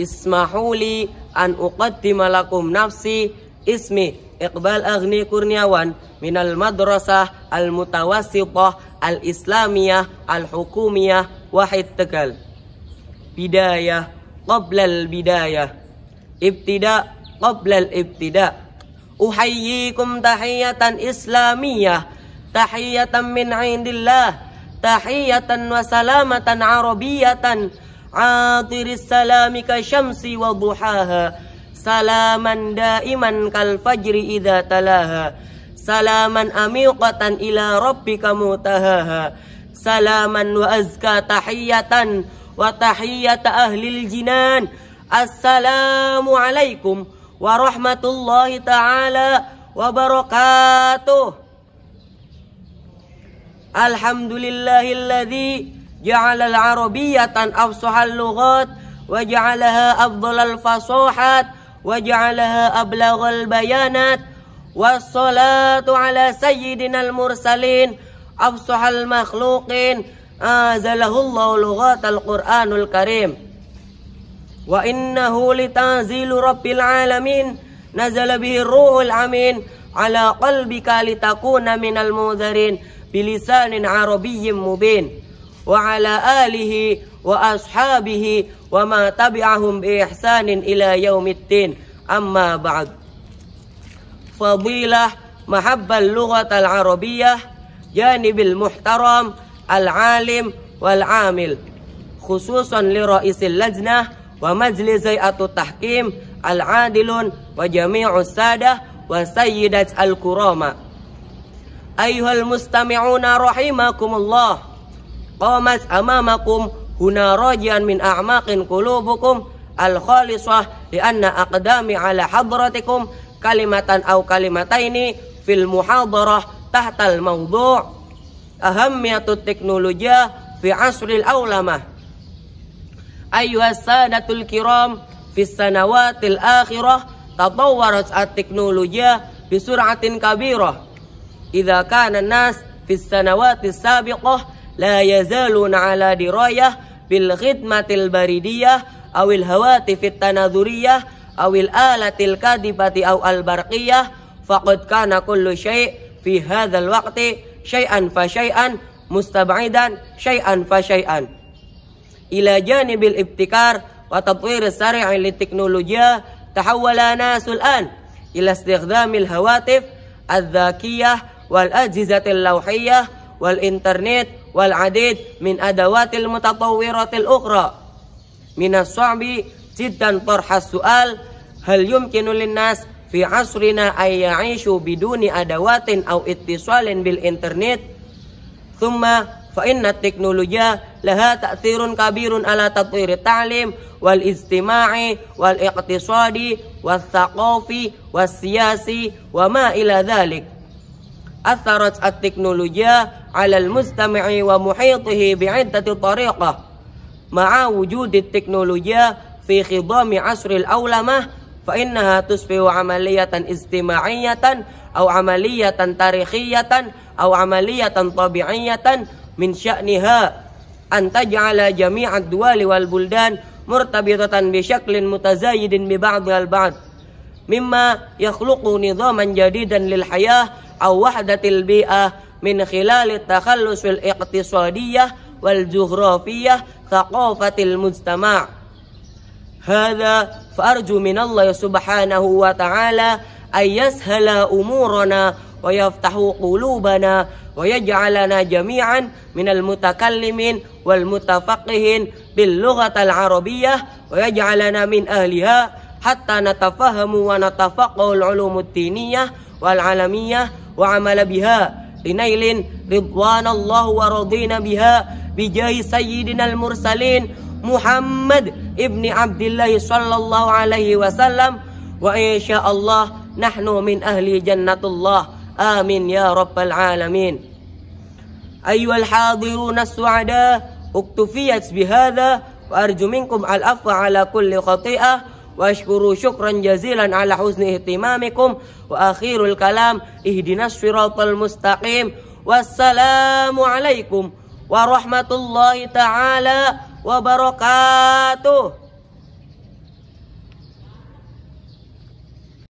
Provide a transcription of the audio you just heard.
Ismahuli an uqaddima lakum nafsi ismi Iqbal Agni Kurniawan minal madrasah al-mutawassitah al-islamiyah al-hukumiyah Wahid Tegal. Bidayah qablal bidayah. Ibtida qablal ibtida. Uhayyikum tahiyatan islamiyah. Tahiyatan min indillah. Tahiyatan wa salamatan arabiyatan. Atiris salami syamsi wa duhaha Salaman daiman kal fajri idha talaha Salaman amiqatan ila rabbika mutahaha Salaman wa azka tahiyatan Wa tahiyata ahlil jinan alaikum warahmatullahi ta'ala wabarakatuh Alhamdulillahilladzi جعل العربية أفصح اللغات وجعلها أفضل الفصاحات وجعلها أبلغ البيانات والصلاة على سيدنا المرسلين أفصح المخلوقين أنزله الله لغات القرآن الكريم وإنه لتنزيل رب العالمين نزل به الروح الأمين على قلبك لتكون من المنذرين بلسان عربي مبين وعلى آله وأصحابه وما تبعهم بإحسان إلى يوم الدين أما بعد فضيلة محب اللغة العربية جانب المحترم العالم والعامل خصوصا لرئيس اللجنة ومجلس التحكيم العادل وجميع السادة وسيدة الكرامة أيها المستمعون رحمكم الله قامت أمامكم هنا راجيا من أعماق قلوبكم الخالصة لأن أقدامي على حضرتكم كلمة أو كلمتين في المحاضرة تحت الموضوع أهمية التكنولوجيا في عصر الأولمة أيها السادة الكرام في السنوات الآخرة تطورت التكنولوجيا بسرعة كبيرة إذا كان الناس في السنوات السابقة لا يزالون على دراية بالخدمة البريدية أو الهواتف التناظرية أو الآلة الكاذبة أو البرقية فقد كان كل شيء في هذا الوقت شيئا فشيئا مستبعدا شيئا فشيئا إلى جانب الابتكار وتطوير السريع للتكنولوجيا تحول ناس الآن إلى استخدام الهواتف الذكية والأجهزة اللوحية والإنترنت والعديد من أدوات المتطورة الأخرى من الصعب جدا طرح السؤال هل يمكن للناس في عصرنا أن يعيشوا بدون أدوات أو اتصال بالإنترنت ثم فإن التكنولوجيا لها تأثير كبير على تطوير التعليم والاجتماعي والاقتصادي والثقافي والسياسي وما إلى ذلك أثرت التكنولوجيا على المستمع ومحيطه بعدة طريقة مع وجود التكنولوجيا في خضام عصر الأولمة فإنها تشبه عملية اجتماعية أو عملية تاريخية أو عملية طبيعية من شأنها أن تجعل جميع الدول والبلدان مرتبطة بشكل متزايد ببعضها البعض مما يخلق نظاما جديدا للحياة أو وحدة البيئة من خلال التخلص الاقتصادية والجغرافية ثقافة المجتمع هذا فأرجو من الله سبحانه وتعالى أن يسهل أمورنا ويفتح قلوبنا ويجعلنا جميعا من المتكلمين والمتفقهين باللغة العربية ويجعلنا من أهلها حتى نتفهم ونتفقه العلوم الدينية والعالمية وعمل بها لنيل رضوان الله ورضينا بها بجاه سيدنا المرسلين محمد ابن عبد الله صلى الله عليه وسلم وإن شاء الله نحن من أهل جنة الله آمين يا رب العالمين أيها الحاضرون السعداء اكتفيت بهذا وأرجو منكم العفو على كل خطيئة واشكروا شكرا جزيلا على حسن اهتمامكم وأخير الكلام اهدنا الصراط المستقيم والسلام عليكم ورحمة الله تعالى وبركاته